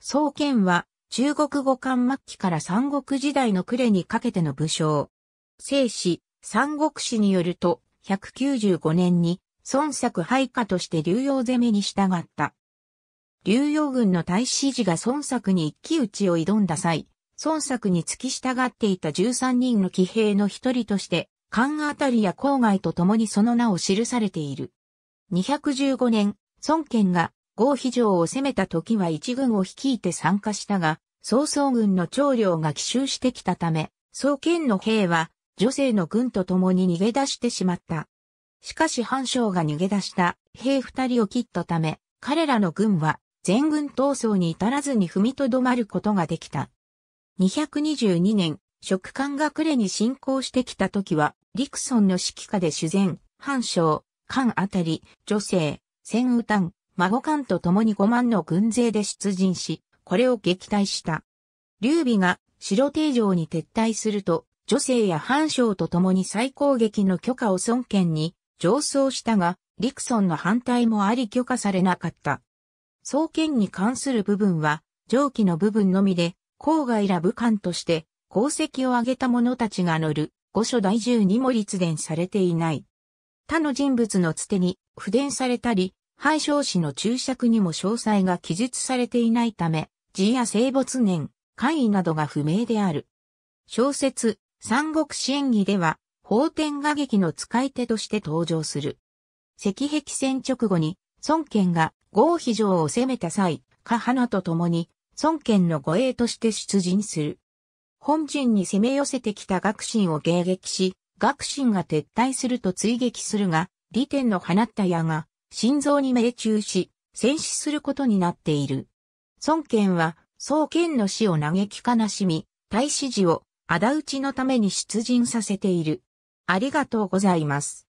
宋剣は中国語漢末期から三国時代の暮れにかけての武将。聖史、三国史によると、195年に孫作配下として流用攻めに従った。流用軍の大使寺が孫作に一騎打ちを挑んだ際、孫作に付き従っていた13人の騎兵の一人として、関あたりや郊外と共にその名を記されている。215年、孫権が合肥城を攻めた時は一軍を率いて参加したが、曹操軍の長領が奇襲してきたため、曹剣の兵は女性の軍と共に逃げ出してしまった。しかし藩将が逃げ出した兵二人を切ったため、彼らの軍は全軍闘争に至らずに踏みとどまることができた。222年、食官が呉に侵攻してきた時は、陸村の指揮下で主前、藩将、官あたり、女性、戦右端、孫官と共に5万の軍勢で出陣し、これを撃退した。劉備が白定城に撤退すると、女性や藩将と共に再攻撃の許可を孫権に上奏したが、陸村の反対もあり許可されなかった。創権に関する部分は、上記の部分のみで、郊外ら武官として、功績を挙げた者たちが乗る、御所第十にも立伝されていない。他の人物のつてに、不伝されたり、廃焼死の注釈にも詳細が記述されていないため、字や生没年、会位などが不明である。小説、三国志演義では、法典画劇の使い手として登場する。赤壁戦直後に、孫権が合肥城を攻めた際、花花と共に、孫権の護衛として出陣する。本陣に攻め寄せてきた学神を迎撃し、学神が撤退すると追撃するが、李天の放った矢が、心臓に命中し、戦死することになっている。孫権は、孫権の死を嘆き悲しみ、大使時を、仇討ちのために出陣させている。ありがとうございます。